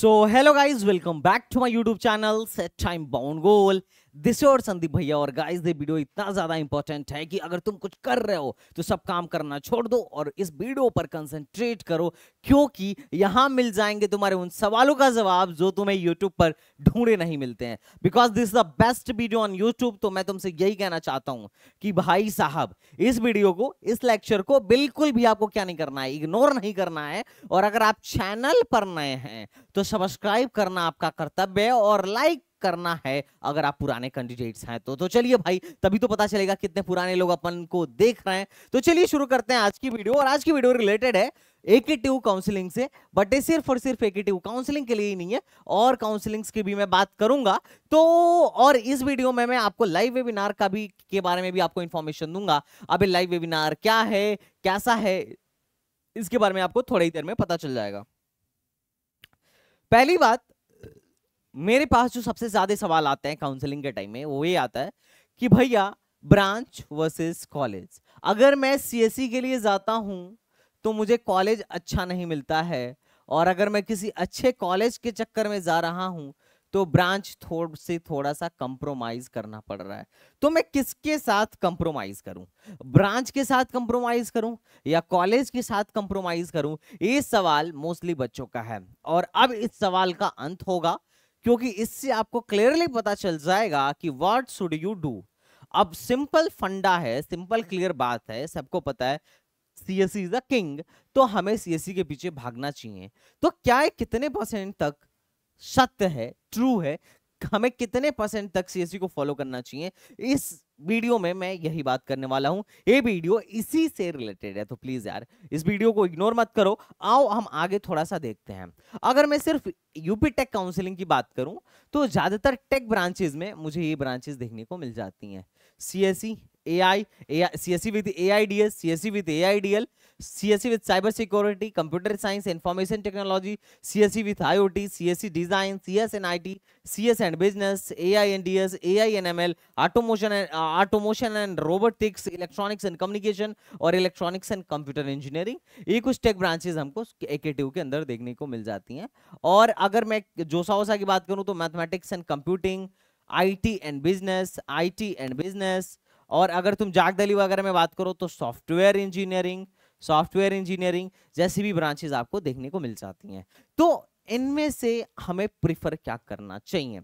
So hello guys, welcome back to my YouTube channel Set Time Bound Goal. This और संदीप भैया और guys they video इतना ज़्यादा important है कि अगर तुम कुछ कर रहे हो तो सब काम करना छोड़ दो और इस वीडियो पर कंसंट्रेट करो क्योंकि यहां मिल जाएंगे तुम्हारे उन सवालों का जवाब जो तुम्हें यूट्यूब पर ढूंढे नहीं मिलते हैं because this the best video on YouTube तो मैं तुमसे यही कहना चाहता हूं कि भाई साहब इस वीडियो को इस लेक्चर को बिल्कुल भी आपको क्या नहीं करना है इग्नोर नहीं करना है और अगर आप चैनल पर नए हैं तो सब्सक्राइब करना आपका कर्तव्य है और लाइक करना है अगर आप पुराने कैंडिडेट्स हैं तो तो चलिए भाई तभी तो पता चलेगा कितने पुराने लोग अपन को देख रहे हैं तो चलिए शुरू करते हैं आज की वीडियो और आज की वीडियो रिलेटेड है एकेटिव काउंसलिंग से बट ये सिर्फ और सिर्फ एकेटिव काउंसलिंग के लिए ही नहीं है और काउंसलिंग्स की भी मैं बात करूंगा तो और इस वीडियो में मैं आपको लाइव वेबिनार का भी के बारे में भी आपको इन्फॉर्मेशन दूंगा अभी लाइव वेबिनार क्या है कैसा है इसके बारे में आपको थोड़ी देर में पता चल जाएगा पहली बात मेरे पास जो सबसे ज्यादा सवाल आते हैं काउंसलिंग के टाइम में वो ये आता है कि भैया ब्रांच वर्सेस कॉलेज अगर मैं सीएससी e के लिए जाता हूँ तो मुझे कॉलेज अच्छा नहीं मिलता है और अगर मैं किसी अच्छे कॉलेज के चक्कर में जा रहा हूँ तो ब्रांच थोड़ से थोड़ा सा कंप्रोमाइज करना पड़ रहा है तो मैं किसके साथ कंप्रोमाइज करूं ब्रांच के साथ कंप्रोमाइज करूं या कॉलेज के साथ कंप्रोमाइज करूं ये सवाल मोस्टली बच्चों का है और अब इस सवाल का अंत होगा क्योंकि इससे आपको क्लियरली पता चल जाएगा कि वॉट शुड यू डू अब सिंपल फंडा है सिंपल क्लियर बात है सबको पता है C S C is a king तो हमें सी एस सी के पीछे भागना चाहिए तो क्या कितने परसेंट तक सत्य है ट्रू है हमें कितने परसेंट तक सी एस सी को फॉलो करना चाहिए इस वीडियो में मैं यही बात करने वाला हूं ये वीडियो इसी से रिलेटेड है तो प्लीज यार इस वीडियो को इग्नोर मत करो आओ हम आगे थोड़ा सा देखते हैं अगर मैं सिर्फ यूपी टेक काउंसिलिंग की बात करूं तो ज्यादातर टेक ब्रांचेज में मुझे ये ब्रांचेज देखने को मिल जाती हैं C A I C S C with A I D S C S C with A I D L C S C with cyber security computer science information technology C S C with I O T C S C design C S N I T C S and business A I N D S A I N M L automation and automation and robotics electronics and communication और electronics and computer engineering ये कुछ take branches हमको ए के T U के अंदर देखने को मिल जाती हैं और अगर मैं जोसा वोसा की बात करूँ तो mathematics and computing I T and business I T and business और अगर तुम जागदली वगैरह में बात करो तो सॉफ्टवेयर इंजीनियरिंग सॉफ्टवेयर इंजीनियरिंग जैसी भी ब्रांचेज आपको देखने को मिल जाती हैं तो इनमें से हमें प्रिफर क्या करना चाहिए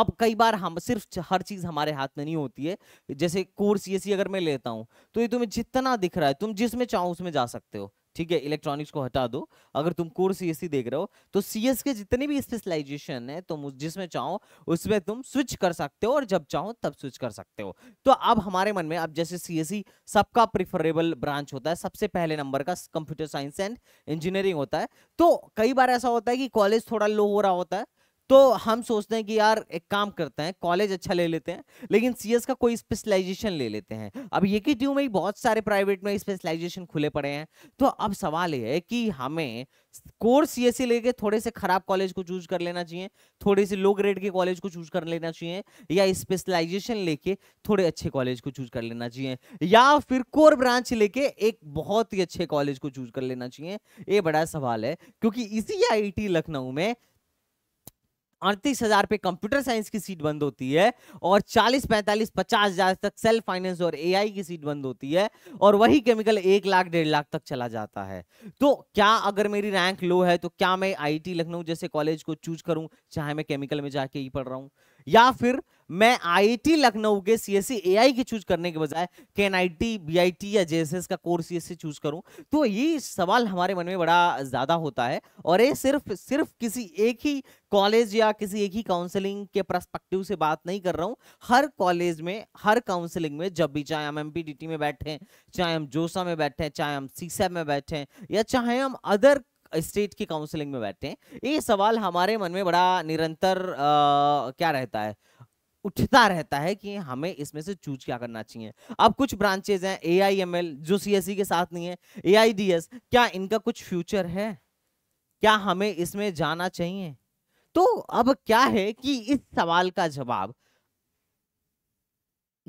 अब कई बार हम सिर्फ हर चीज हमारे हाथ में नहीं होती है जैसे कोर्स ये अगर मैं लेता हूं तो ये तुम्हें जितना दिख रहा है तुम जिसमें चाहो उसमें जा सकते हो ठीक है इलेक्ट्रॉनिक्स को हटा दो अगर तुम कोर सी e देख रहे हो तो सीएस के जितने भी स्पेशलाइजेशन है तुम जिसमें चाहो उसमें तुम स्विच कर सकते हो और जब चाहो तब स्विच कर सकते हो तो अब हमारे मन में अब जैसे सीएससी e सबका प्रिफरेबल ब्रांच होता है सबसे पहले नंबर का कंप्यूटर साइंस एंड इंजीनियरिंग होता है तो कई बार ऐसा होता है कि कॉलेज थोड़ा लो हो रहा होता है तो हम सोचते हैं कि यार एक काम करते हैं कॉलेज अच्छा ले लेते हैं लेकिन सीएस का कोई स्पेशलाइजेशन ले लेते हैं अब ये कि ट्यू में बहुत सारे प्राइवेट में स्पेशलाइजेशन खुले पड़े हैं तो अब सवाल ये है कि हमें कोर एस e लेके थोड़े से खराब कॉलेज को चूज कर लेना चाहिए थोड़े से लो ग्रेड के कॉलेज को चूज कर लेना चाहिए या स्पेशलाइजेशन लेके थोड़े अच्छे कॉलेज को चूज कर लेना चाहिए या फिर कोर ब्रांच लेके एक बहुत ही अच्छे कॉलेज को चूज कर लेना चाहिए ये बड़ा सवाल है क्योंकि इसी आई लखनऊ में अड़तीस हजार पे कंप्यूटर साइंस की सीट बंद होती है और चालीस पैंतालीस पचास हजार तक सेल्फ फाइनेंस और एआई की सीट बंद होती है और वही केमिकल एक लाख डेढ़ लाख तक चला जाता है तो क्या अगर मेरी रैंक लो है तो क्या मैं आईटी लखनऊ जैसे कॉलेज को चूज करूं चाहे मैं केमिकल में जाके ही पढ़ रहा हूं या फिर मैं आईआईटी लखनऊ के सीएससी एआई e की चूज करने के बजाय can I T B I T या जेएसएस का कोर्स सीएससी चूज करूं तो ये सवाल हमारे मन में बड़ा ज़्यादा होता है और ये सिर्फ सिर्फ किसी एक ही कॉलेज या किसी एक ही काउंसलिंग के प्रस्पेक्टिव से बात नहीं कर रहा हूं हर कॉलेज में हर काउंसलिंग में जब भी चाहे हम एम में बैठे चाहे हम जोसा में बैठे चाहे हम सीसा e में बैठे या चाहे हम अदर स्टेट की काउंसलिंग में बैठते हैं ये सवाल हमारे मन में बड़ा निरंतर आ, क्या रहता है उठता रहता है कि हमें इसमें से चूज क्या करना चाहिए अब कुछ ब्रांचेज हैं ए आई एम एल जो सी e के साथ नहीं है ए आई डी एस क्या इनका कुछ फ्यूचर है क्या हमें इसमें जाना चाहिए तो अब क्या है कि इस सवाल का जवाब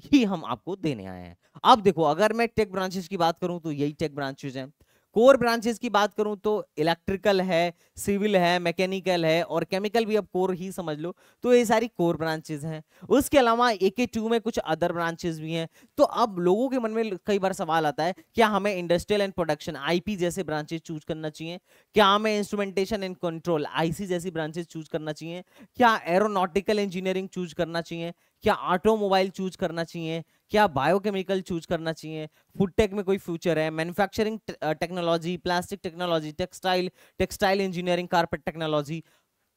ही हम आपको देने आए हैं अब देखो अगर मैं टेक ब्रांचेस की बात करूं तो यही टेक ब्रांचेज हैं कोर ब्रांचेस की बात करूं तो इलेक्ट्रिकल है सिविल है मैकेनिकल है और केमिकल भी अब कोर ही समझ लो तो ये सारी कोर ब्रांचेस हैं उसके अलावा ए के टू में कुछ अदर ब्रांचेस भी हैं तो अब लोगों के मन में कई बार सवाल आता है क्या हमें इंडस्ट्रियल एंड प्रोडक्शन आईपी जैसे ब्रांचेज चूज करना चाहिए क्या हमें इंस्ट्रूमेंटेशन एंड कंट्रोल आईसी जैसी ब्रांचेज चूज करना चाहिए क्या एरोनोटिकल इंजीनियरिंग चूज करना चाहिए क्या ऑटोमोबाइल चूज करना चाहिए क्या बायोकेमिकल चूज करना चाहिए फूड टेक में कोई फ्यूचर है manufacturing technology plastic technology textile textile engineering carpet technology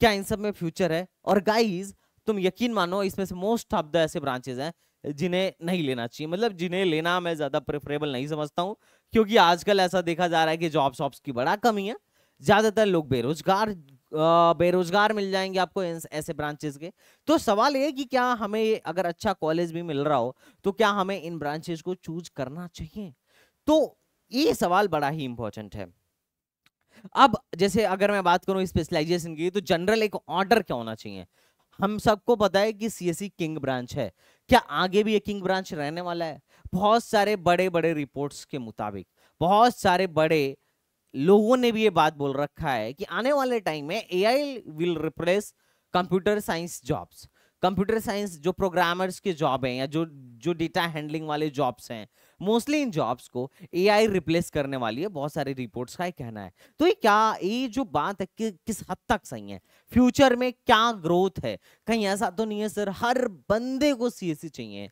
क्या इन सब में फ्यूचर है और गाइज तुम यकीन मानो इसमें से मोस्ट ऑफ द ऐसे ब्रांचेज हैं जिन्हें नहीं लेना चाहिए मतलब जिन्हें लेना मैं ज़्यादा प्रेफरेबल नहीं समझता हूँ क्योंकि आजकल ऐसा देखा जा रहा है कि जॉब शॉप्स की बड़ा कमी है ज़्यादातर लोग बेरोजगार बेरोजगार मिल जाएंगे आपको ऐसे ब्रांचेस के तो सवाल ये कि क्या हमें अगर अच्छा कॉलेज भी मिल रहा हो तो क्या हमें इन ब्रांचेस को चूज करना चाहिए तो ये सवाल बड़ा ही इंपॉर्टेंट है अब जैसे अगर मैं बात करूं स्पेशलाइजेशन की तो जनरल एक ऑर्डर क्या होना चाहिए हम सबको पता है कि सीएससी किंग ब्रांच है क्या आगे भी ये किंग ब्रांच रहने वाला है बहुत सारे बड़े बड़े रिपोर्ट्स के मुताबिक बहुत सारे बड़े लोगों ने भी ये बात बोल रखा है कि आने वाले टाइम में A I will replace computer science jobs computer science जो प्रोग्रामर्स के जॉब हैं या जो जो डेटा हैंडलिंग वाले जॉब्स हैं मोस्टली इन जॉब्स को एआई रिप्लेस करने वाली है बहुत सारे रिपोर्ट्स का ही कहना है तो ये क्या ये जो बात है कि, किस हद तक सही है फ्यूचर में क्या ग्रोथ है कहीं ऐसा तो नहीं है सर हर बंदे को सी e चाहिए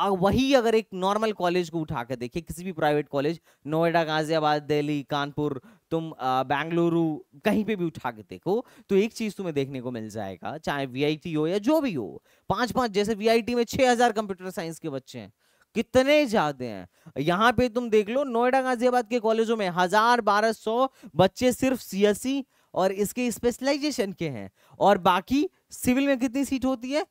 वही अगर एक नॉर्मल कॉलेज को उठा के देखिए किसी भी प्राइवेट कॉलेज नोएडा गाजियाबाद दिल्ली कानपुर तुम बेंगलुरु कहीं पे भी उठा के देखो तो एक चीज तुम्हें देखने को मिल जाएगा चाहे वी हो या जो भी हो पांच पांच जैसे वी में छह हजार कंप्यूटर साइंस के बच्चे हैं कितने ज्यादा हैं यहाँ पे तुम देख लो नोएडा गाजियाबाद के कॉलेजों में हजार बारह सौ बच्चे सिर्फ सीएससी e और इसके स्पेशलाइजेशन के हैं और बाकी सिविल में कितनी सीट होती है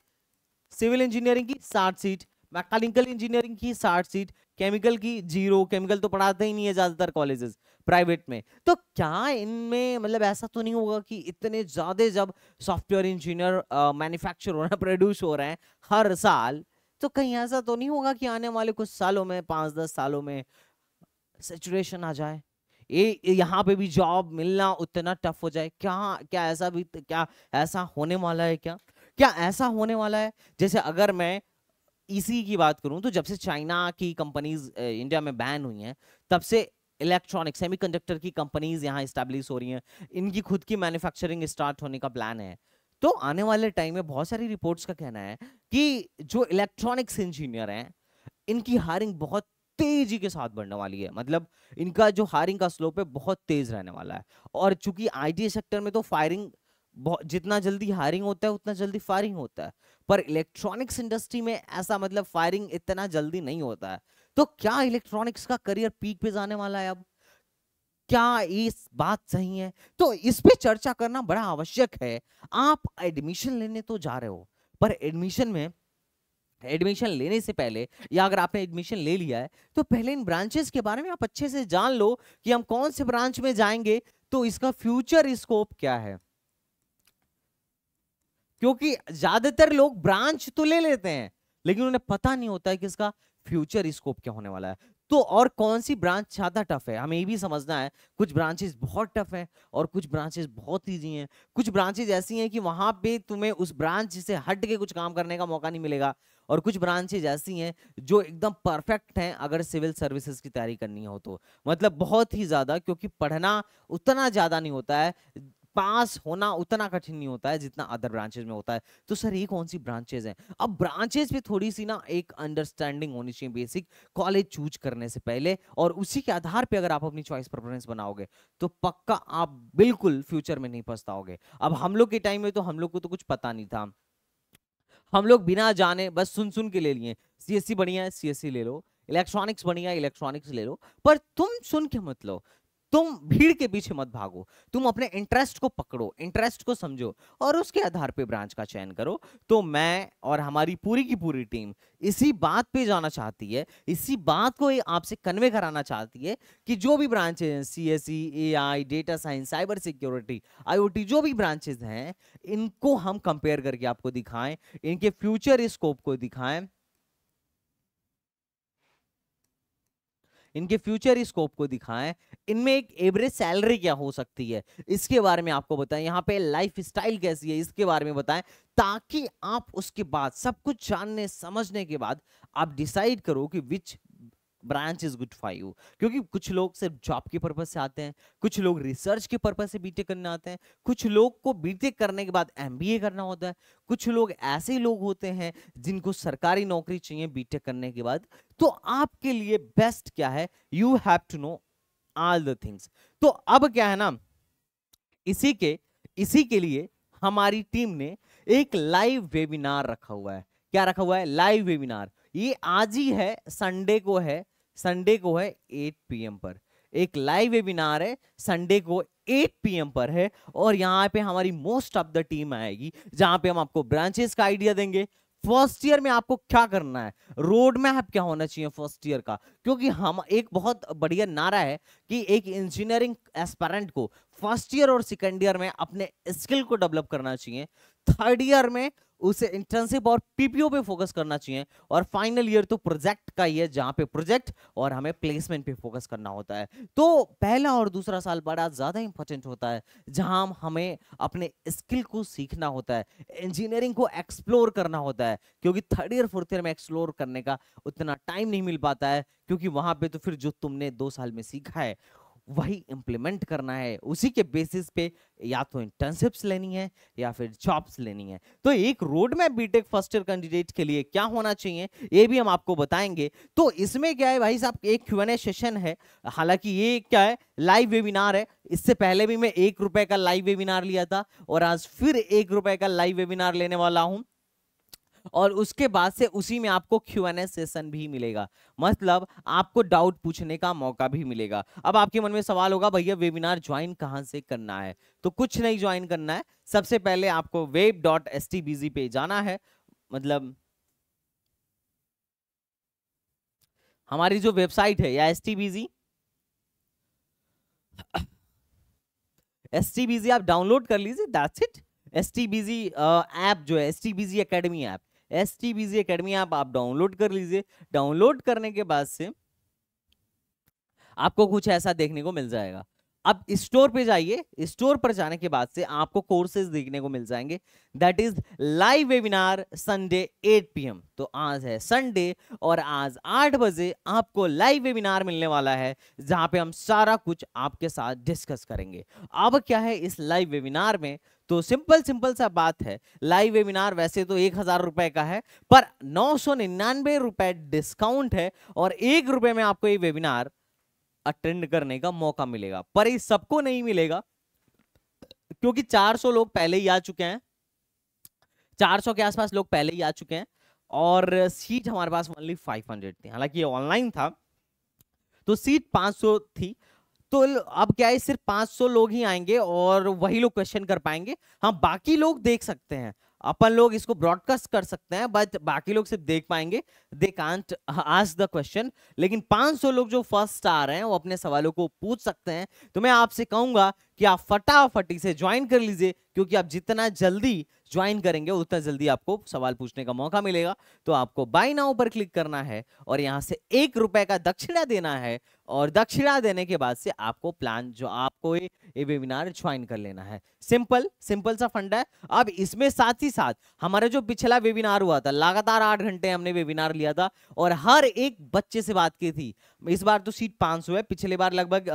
सिविल इंजीनियरिंग की साठ सीट मैकेनिकल इंजीनियरिंग की साठ सीट केमिकल की जीरो केमिकल तो पढ़ाते ही नहीं है ज़्यादातर कॉलेजेस प्राइवेट में तो क्या इनमें मतलब ऐसा तो नहीं होगा कि इतने ज़्यादा जब सॉफ्टवेयर इंजीनियर मैन्युफैक्चर हो रहे हैं प्रोड्यूस हो रहे हैं हर साल तो कहीं ऐसा तो नहीं होगा कि आने वाले कुछ सालों में पाँच दस सालों में सेचुरेशन आ जाए ये यहाँ पे भी जॉब मिलना उतना टफ हो जाए क्या क्या ऐसा भी क्या ऐसा होने वाला है क्या क्या ऐसा होने वाला है जैसे अगर मैं इसी की बात करूं तो जब से चाइना की कंपनीज इंडिया में बैन हुई हैं तब से इलेक्ट्रॉनिक सेमीकंडक्टर की कंपनीज यहां इस्टेब्लिश हो रही हैं इनकी खुद की मैन्युफैक्चरिंग स्टार्ट होने का प्लान है तो आने वाले टाइम में बहुत सारी रिपोर्ट्स का कहना है कि जो इलेक्ट्रॉनिक्स इंजीनियर हैं इनकी हायरिंग बहुत तेजी के साथ बढ़ने वाली है मतलब इनका जो हायरिंग का स्लोप है बहुत तेज रहने वाला है और चूंकि आईटी सेक्टर में तो फायरिंग जितना जल्दी हायरिंग होता है उतना जल्दी फायरिंग होता है पर इलेक्ट्रॉनिक्स इंडस्ट्री में ऐसा मतलब फायरिंग इतना जल्दी नहीं होता है तो क्या इलेक्ट्रॉनिक्स का करियर पीक पे जाने वाला है अब क्या इस बात सही है तो इस पे चर्चा करना बड़ा आवश्यक है आप एडमिशन लेने तो जा रहे हो पर एडमिशन में एडमिशन लेने से पहले या अगर आपने एडमिशन ले लिया है तो पहले इन ब्रांचेस के बारे में आप अच्छे से जान लो कि हम कौन से ब्रांच में जाएंगे तो इसका फ्यूचर स्कोप क्या है क्योंकि ज्यादातर लोग ब्रांच तो ले लेते हैं लेकिन उन्हें पता नहीं होता है कि इसका फ्यूचर स्कोप क्या होने वाला है तो और कौन सी ब्रांच ज्यादा टफ है हमें ये भी समझना है कुछ ब्रांचेस बहुत टफ है और कुछ ब्रांचेस बहुत ईजी हैं कुछ ब्रांचेज ऐसी हैं कि वहां पे तुम्हें उस ब्रांच से हट के कुछ काम करने का मौका नहीं मिलेगा और कुछ ब्रांचेज ऐसी हैं जो एकदम परफेक्ट हैं अगर सिविल सर्विसेज की तैयारी करनी हो तो मतलब बहुत ही ज़्यादा क्योंकि पढ़ना उतना ज़्यादा नहीं होता है पास होना उतना कठिन नहीं होता है जितना अदर ब्रांचेज में होता है तो सर ये कौन सी ब्रांचेज हैं अब ब्रांचेज पे थोड़ी सी ना एक अंडरस्टैंडिंग होनी चाहिए बेसिक कॉलेज चूज करने से पहले और उसी के आधार पे अगर आप अपनी चॉइस प्रेफरेंस बनाओगे तो पक्का आप बिल्कुल फ्यूचर में नहीं पछताओगे अब हम लोग के टाइम में तो हम लोग को तो कुछ पता नहीं था हम लोग बिना जाने बस सुन सुन के ले लिए सी बढ़िया है सी ले लो इलेक्ट्रॉनिक्स बढ़िया इलेक्ट्रॉनिक्स ले लो पर तुम सुन के मत लो तुम भीड़ के पीछे मत भागो तुम अपने इंटरेस्ट को पकड़ो इंटरेस्ट को समझो और उसके आधार पे ब्रांच का चयन करो तो मैं और हमारी पूरी की पूरी टीम इसी बात पे जाना चाहती है इसी बात को आपसे कन्वे कराना चाहती है कि जो भी ब्रांचेज हैं C S data science cyber security I जो भी ब्रांचेज हैं इनको हम कंपेयर करके आपको दिखाएं इनके फ्यूचर स्कोप को दिखाएं इनके फ्यूचर स्कोप को दिखाएं इनमें एक एवरेज सैलरी क्या हो सकती है इसके बारे में आपको बताएं यहाँ पे लाइफ स्टाइल कैसी है इसके बारे में बताएं ताकि आप उसके बाद सब कुछ जानने समझने के बाद आप डिसाइड करो कि which branch is good for you क्योंकि कुछ लोग सिर्फ जॉब के पर्पज से आते हैं कुछ लोग रिसर्च के पर्पज से बीटेक करने आते हैं कुछ लोग को बीटेक करने के बाद एमबीए करना होता है कुछ लोग ऐसे लोग होते हैं जिनको सरकारी नौकरी चाहिए बीटेक करने के बाद तो आपके लिए बेस्ट क्या है you have to know all the things तो अब क्या है ना इसी के इसी के लिए हमारी टीम ने एक लाइव वेबिनार रखा हुआ है क्या रखा हुआ है लाइव वेबिनार ये आज ही है संडे को है संडे को है 8 पीएम पर एक लाइव वेबिनार है संडे को 8 पीएम पर है और यहाँ पे हमारी मोस्ट ऑफ द टीम आएगी जहां पे हम आपको ब्रांचेस का आइडिया देंगे फर्स्ट ईयर में आपको क्या करना है रोड मैप क्या होना चाहिए फर्स्ट ईयर का क्योंकि हम एक बहुत बढ़िया नारा है कि एक इंजीनियरिंग एस्पेरेंट को फर्स्ट ईयर और सेकेंड ईयर में अपने स्किल को डेवलप करना चाहिए थर्ड ईयर में उसे इंटर्नशिप और पीपीओ पे फोकस करना चाहिए और फाइनल ईयर तो प्रोजेक्ट का ही है जहां पे प्रोजेक्ट और हमें प्लेसमेंट पे फोकस करना होता है तो पहला और दूसरा साल बड़ा ज़्यादा इंपॉर्टेंट होता है जहां हमें अपने स्किल को सीखना होता है इंजीनियरिंग को एक्सप्लोर करना होता है क्योंकि थर्ड ईयर फोर्थ ईयर में एक्सप्लोर करने का उतना टाइम नहीं मिल पाता है क्योंकि वहां पर तो फिर जो तुमने दो साल में सीखा है वही इम्प्लीमेंट करना है उसी के बेसिस पे या तो इंटर्नशिप्स लेनी है या फिर जॉब्स लेनी है तो एक road map BTech first year candidate के लिए क्या होना चाहिए ये भी हम आपको बताएंगे तो इसमें क्या है भाई साहब एक क्यू सेशन है हालांकि ये क्या है लाइव वेबिनार है इससे पहले भी मैं एक रुपए का लाइव वेबिनार लिया था और आज फिर एक रुपए का लाइव वेबिनार लेने वाला हूं और उसके बाद से उसी में आपको क्यू एन सेशन भी मिलेगा मतलब आपको डाउट पूछने का मौका भी मिलेगा अब आपके मन में सवाल होगा भैया वेबिनार ज्वाइन कहाँ से करना है तो कुछ नहीं ज्वाइन करना है सबसे पहले आपको web dot S T B G पे जाना है मतलब हमारी जो वेबसाइट है या S T B G S T B G आप डाउनलोड कर लीजिए that's it S T B G app जो है S T B G academy app S T B academy आप आप डाउनलोड कर लीजिए डाउनलोड करने के बाद से आपको कुछ ऐसा देखने को मिल जाएगा अब स्टोर पे जाइए स्टोर पर जाने के बाद से आपको कोर्सेज देखने को मिल जाएंगे that is live webinar Sunday 8 PM तो आज है संडे और आज 8 बजे आपको लाइव वेबिनार मिलने वाला है जहां पे हम सारा कुछ आपके साथ डिस्कस करेंगे अब क्या है इस लाइव वेबिनार में तो सिंपल सिंपल सा बात है लाइव वेबिनार वैसे तो एक हजार रुपए का है पर नौ सौ निन्यानवे रुपए डिस्काउंट है और एक रुपए में आपको ये वेबिनार अटेंड करने का मौका मिलेगा पर ये सबको नहीं मिलेगा क्योंकि 400 लोग पहले ही आ चुके हैं 400 के आसपास लोग पहले ही आ चुके हैं और सीट हमारे पास ओनली 500 थी हालांकि ये ऑनलाइन था तो सीट 500 थी तो अब क्या है सिर्फ 500 लोग ही आएंगे और वही लोग क्वेश्चन कर पाएंगे हाँ बाकी लोग देख सकते हैं अपन लोग इसको ब्रॉडकास्ट कर सकते हैं बट बाकी लोग सिर्फ देख पाएंगे they can't ask the question लेकिन 500 लोग जो फर्स्ट आ रहे हैं वो अपने सवालों को पूछ सकते हैं तो मैं आपसे कहूंगा कि आप फटाफटी से ज्वाइन कर लीजिए क्योंकि आप जितना जल्दी ज्वाइन करेंगे उतना जल्दी आपको सवाल पूछने का मौका मिलेगा तो आपको बाई नाउ पर क्लिक करना है और यहाँ से एक रुपए का दक्षिणा देना है और दक्षिणा देने के बाद से आपको प्लान जो आपको ये, ये वेबिनार ज्वाइन कर लेना है सिंपल सिंपल सा फंडा है अब इसमें साथ ही साथ हमारा जो पिछला वेबिनार हुआ था लगातार आठ घंटे हमने वेबिनार लिया था और हर एक बच्चे से बात की थी इस बार तो सीट 500 है पिछले बार लगभग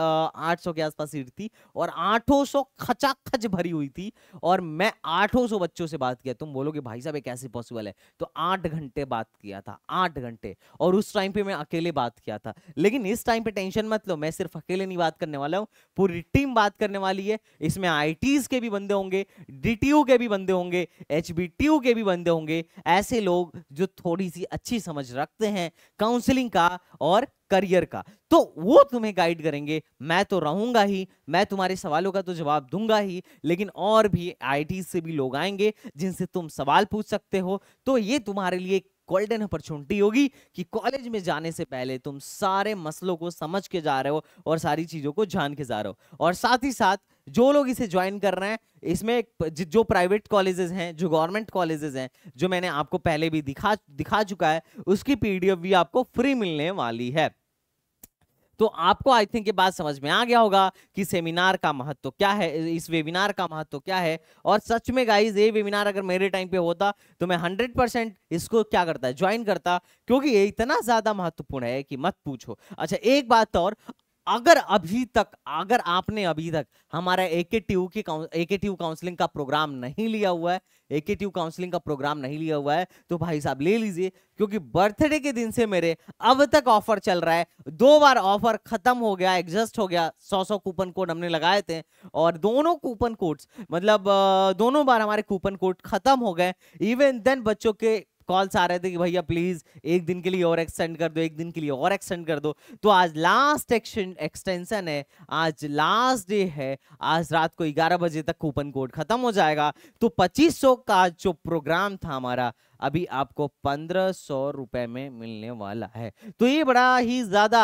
800 के आसपास सीट थी और आठों सौ खचाखच भरी हुई थी और मैं आठों बच्चों से बात किया तुम बोलोगे भाई साहब ये कैसे पॉसिबल है तो आठ घंटे बात किया था आठ घंटे और उस टाइम पे मैं अकेले बात किया था लेकिन इस टाइम पे टेंशन मत लो मैं सिर्फ अकेले नहीं बात करने वाला हूँ पूरी टीम बात करने वाली है इसमें आई के भी बंदे होंगे डी के भी बंदे होंगे एच के भी बंदे होंगे ऐसे लोग जो थोड़ी सी अच्छी समझ रखते हैं काउंसलिंग का और करियर का तो वो तुम्हें गाइड करेंगे मैं तो रहूंगा ही मैं तुम्हारे सवालों का तो जवाब दूंगा ही लेकिन और भी आई से भी लोग आएंगे जिनसे तुम सवाल पूछ सकते हो तो ये तुम्हारे लिए गोल्डन अपॉर्चुनिटी होगी कि कॉलेज में जाने से पहले तुम सारे मसलों को समझ के जा रहे हो और सारी चीज़ों को जान के जा रहे हो और साथ ही साथ जो लोग इसे ज्वाइन कर रहे हैं इसमें जो प्राइवेट कॉलेजेस हैं जो गवर्नमेंट कॉलेजेस हैं जो मैंने आपको पहले भी दिखा दिखा चुका है उसकी पीडीएफ भी आपको फ्री मिलने वाली है तो आपको आई थिंक ये बात समझ में आ गया होगा कि सेमिनार का महत्व क्या है इस वेबिनार का महत्व क्या है और सच में गाइज ये वेबिनार अगर मेरे टाइम पे होता तो मैं हंड्रेड परसेंट इसको क्या करता है ज्वाइन करता क्योंकि ये इतना ज्यादा महत्वपूर्ण है कि मत पूछो अच्छा एक बात और अगर अभी तक अगर आपने अभी तक हमारा ए के टी की ए के टी काउंसिलिंग का प्रोग्राम नहीं लिया हुआ है ए के टी काउंसिलिंग का प्रोग्राम नहीं लिया हुआ है तो भाई साहब ले लीजिए क्योंकि बर्थडे के दिन से मेरे अब तक ऑफर चल रहा है दो बार ऑफर खत्म हो गया एग्जस्ट हो गया सौ सौ कूपन कोड हमने लगाए थे और दोनों कूपन कोड्स मतलब दोनों बार हमारे कूपन कोड खत्म हो गए इवन देन बच्चों के कॉल्स आ रहे थे कि भैया प्लीज एक दिन के लिए और एक्सटेंड कर दो एक दिन के लिए और एक्सटेंड कर दो तो आज लास्ट एक्शन एक्सटेंशन है आज लास्ट डे है आज रात को ग्यारह बजे तक कूपन कोड खत्म हो जाएगा तो पच्चीस का जो प्रोग्राम था हमारा अभी आपको पंद्रह सौ रुपए में मिलने वाला है तो ये बड़ा ही ज्यादा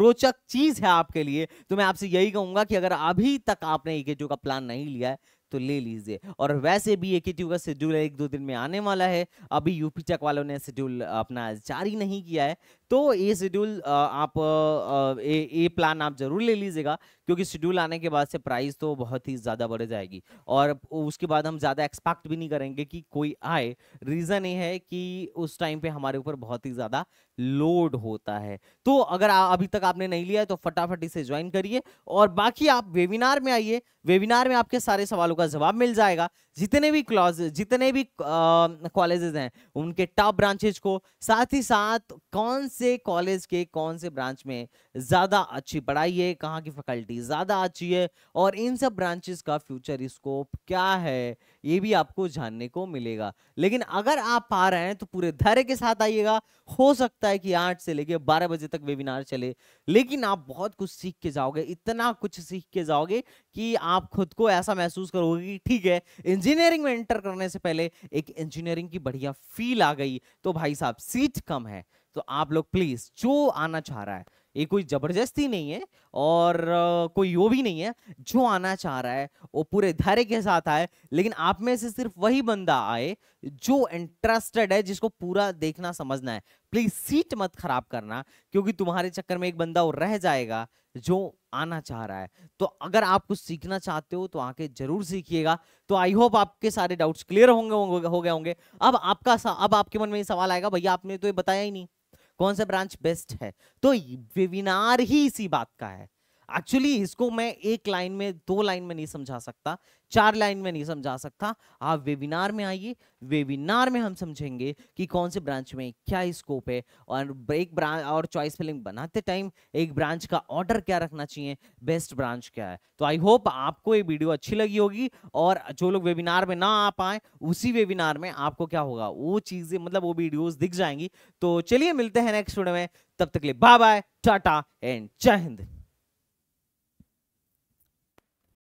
रोचक चीज है आपके लिए तो मैं आपसे यही कहूंगा कि अगर अभी तक आपने इकेजो का प्लान नहीं लिया है तो ले लीजिए और वैसे भी ए के का शेड्यूल एक दो दिन में आने वाला है अभी यूपी चक वालों ने शेड्यूल अपना जारी नहीं किया है तो ये शेड्यूल आप ये प्लान आप जरूर ले लीजिएगा क्योंकि शेड्यूल आने के बाद से प्राइस तो बहुत ही ज़्यादा बढ़ जाएगी और उसके बाद हम ज़्यादा एक्सपेक्ट भी नहीं करेंगे कि कोई आए रीज़न ये है कि उस टाइम पे हमारे ऊपर बहुत ही ज़्यादा लोड होता है तो अगर अभी तक आपने नहीं लिया है तो फटाफट इसे ज्वाइन करिए और बाकी आप वेबिनार में आइए वेबिनार में आपके सारे सवालों का जवाब मिल जाएगा जितने भी क्लॉज जितने भी कॉलेजेस हैं उनके टॉप ब्रांचेज को साथ ही साथ कौन से कॉलेज के कौन से ब्रांच में ज़्यादा अच्छी पढ़ाई है कहाँ की फैकल्टी ज़्यादा अच्छी है और इन सब ब्रांचेस का फ्यूचर स्कोप क्या है ये भी आपको जानने को मिलेगा लेकिन अगर आप पा रहे हैं तो पूरे धैर्य के साथ आइएगा हो सकता है कि आठ से लेके बारह बजे तक वेबिनार चले लेकिन आप बहुत कुछ सीख के जाओगे इतना कुछ सीख के जाओगे कि आप खुद को ऐसा महसूस करोगे कि ठीक है इंजीनियरिंग में एंटर करने से पहले एक इंजीनियरिंग की बढ़िया फील आ गई तो भाई साहब सीट कम है तो आप लोग प्लीज जो आना चाह रहा है ये कोई ज़बरदस्ती नहीं है और कोई वो भी नहीं है जो आना चाह रहा है वो पूरे धैर्य के साथ आए लेकिन आप में से सिर्फ वही बंदा आए जो इंटरेस्टेड है जिसको पूरा देखना समझना है प्लीज सीट मत खराब करना क्योंकि तुम्हारे चक्कर में एक बंदा वो रह जाएगा जो आना चाह रहा है तो अगर आप कुछ सीखना चाहते हो तो आके जरूर सीखिएगा तो आई होप आपके सारे डाउट्स क्लियर होंगे हो गए होंगे अब आपका अब आपके मन में ये सवाल आएगा भैया आपने तो ये बताया ही नहीं कौन सा ब्रांच बेस्ट है तो वेबिनार ही इसी बात का है एक्चुअली इसको मैं एक लाइन में दो लाइन में नहीं समझा सकता चार लाइन में नहीं समझा सकता आप वेबिनार में आइए वेबिनार में हम समझेंगे कि कौन से ब्रांच में क्या स्कोप है और एक ब्रांच और चॉइस फिलिंग बनाते टाइम एक ब्रांच का ऑर्डर क्या रखना चाहिए बेस्ट ब्रांच क्या है तो आई होप आपको ये वीडियो अच्छी लगी होगी और जो लोग वेबिनार में ना आ पाए उसी वेबिनार में आपको क्या होगा वो चीज़ें मतलब वो वीडियोज दिख जाएंगी तो चलिए मिलते हैं नेक्स्ट वीडियो में तब तक ले बाय बाय टाटा एंड जय हिंद